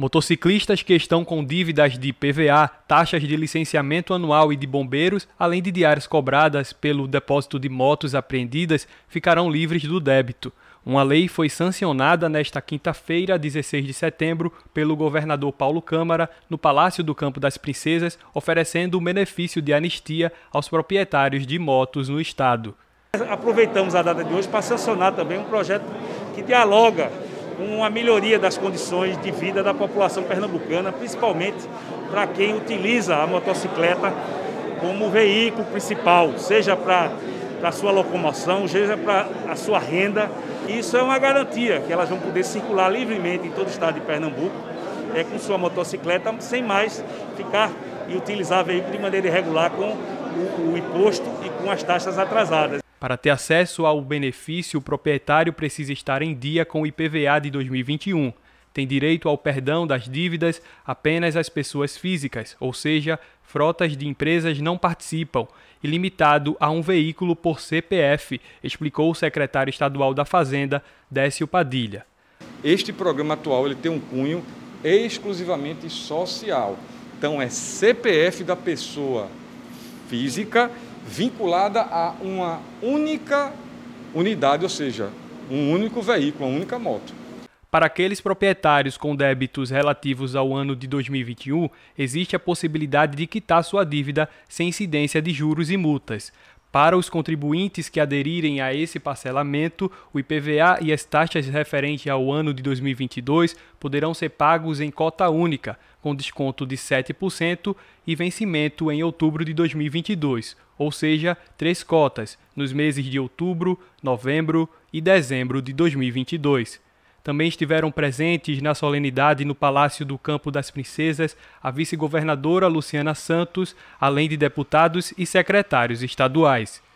Motociclistas que estão com dívidas de PVA, taxas de licenciamento anual e de bombeiros, além de diárias cobradas pelo depósito de motos apreendidas, ficarão livres do débito. Uma lei foi sancionada nesta quinta-feira, 16 de setembro, pelo governador Paulo Câmara, no Palácio do Campo das Princesas, oferecendo o benefício de anistia aos proprietários de motos no estado. Aproveitamos a data de hoje para sancionar também um projeto que dialoga uma melhoria das condições de vida da população pernambucana, principalmente para quem utiliza a motocicleta como veículo principal, seja para a sua locomoção, seja para a sua renda. Isso é uma garantia que elas vão poder circular livremente em todo o estado de Pernambuco é, com sua motocicleta, sem mais ficar e utilizar veículo de maneira irregular com o, o imposto e com as taxas atrasadas. Para ter acesso ao benefício, o proprietário precisa estar em dia com o IPVA de 2021. Tem direito ao perdão das dívidas apenas as pessoas físicas, ou seja, frotas de empresas não participam, e limitado a um veículo por CPF, explicou o secretário estadual da Fazenda, Décio Padilha. Este programa atual ele tem um cunho exclusivamente social. Então é CPF da pessoa física vinculada a uma única unidade, ou seja, um único veículo, uma única moto. Para aqueles proprietários com débitos relativos ao ano de 2021, existe a possibilidade de quitar sua dívida sem incidência de juros e multas. Para os contribuintes que aderirem a esse parcelamento, o IPVA e as taxas referentes ao ano de 2022 poderão ser pagos em cota única, com desconto de 7% e vencimento em outubro de 2022, ou seja, três cotas, nos meses de outubro, novembro e dezembro de 2022. Também estiveram presentes na solenidade no Palácio do Campo das Princesas a vice-governadora Luciana Santos, além de deputados e secretários estaduais.